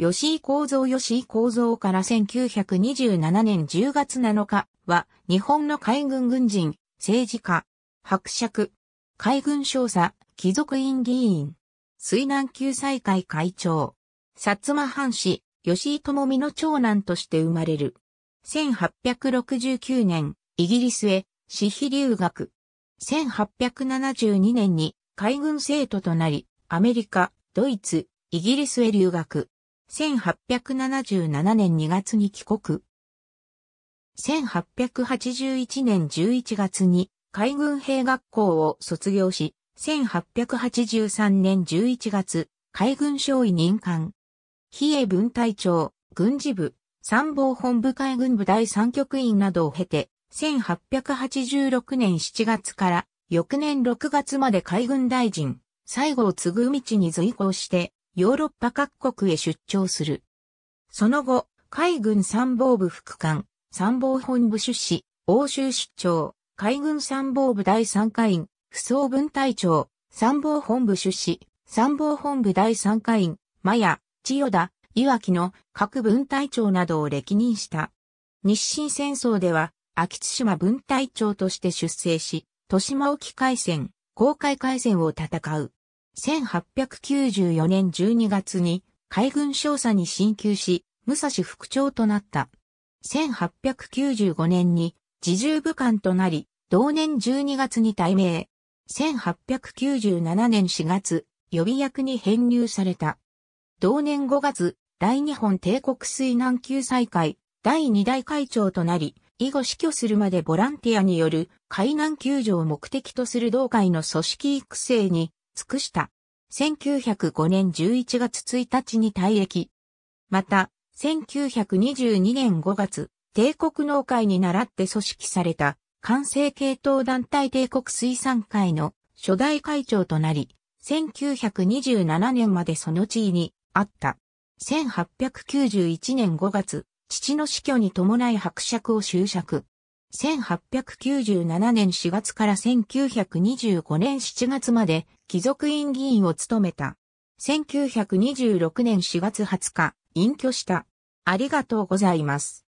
吉井幸三吉井幸三から1927年10月7日は日本の海軍軍人、政治家、伯爵、海軍少佐、貴族院議員、水難救済会会長、薩摩藩士、吉井智美の長男として生まれる。1869年、イギリスへ、私費留学。1872年に海軍生徒となり、アメリカ、ドイツ、イギリスへ留学。1877年2月に帰国。1881年11月に海軍兵学校を卒業し、1883年11月、海軍少尉任官。比叡分隊長、軍事部、参謀本部海軍部第三局員などを経て、1886年7月から翌年6月まで海軍大臣、後を継ぐ道に随行して、ヨーロッパ各国へ出張する。その後、海軍参謀部副官、参謀本部出資、欧州出張、海軍参謀部第3課員、不装分隊長、参謀本部出資、参謀本部第3課員、マヤ、千代田、岩木の各分隊長などを歴任した。日清戦争では、秋津島分隊長として出征し、豊島沖海戦、公海海戦を戦う。1894年12月に海軍少佐に進級し、武蔵副長となった。1895年に自重部官となり、同年12月に退命。1897年4月、予備役に編入された。同年5月、大日本帝国水難救済会第2代会長となり、以後死去するまでボランティアによる海難救助を目的とする同会の組織育成に尽くした。1905年11月1日に退役。また、1922年5月、帝国農会に倣って組織された、完成系統団体帝国水産会の初代会長となり、1927年までその地位にあった。1891年5月、父の死去に伴い伯爵を就職。1897年4月から1925年7月まで貴族院議員を務めた。1926年4月20日、隠居した。ありがとうございます。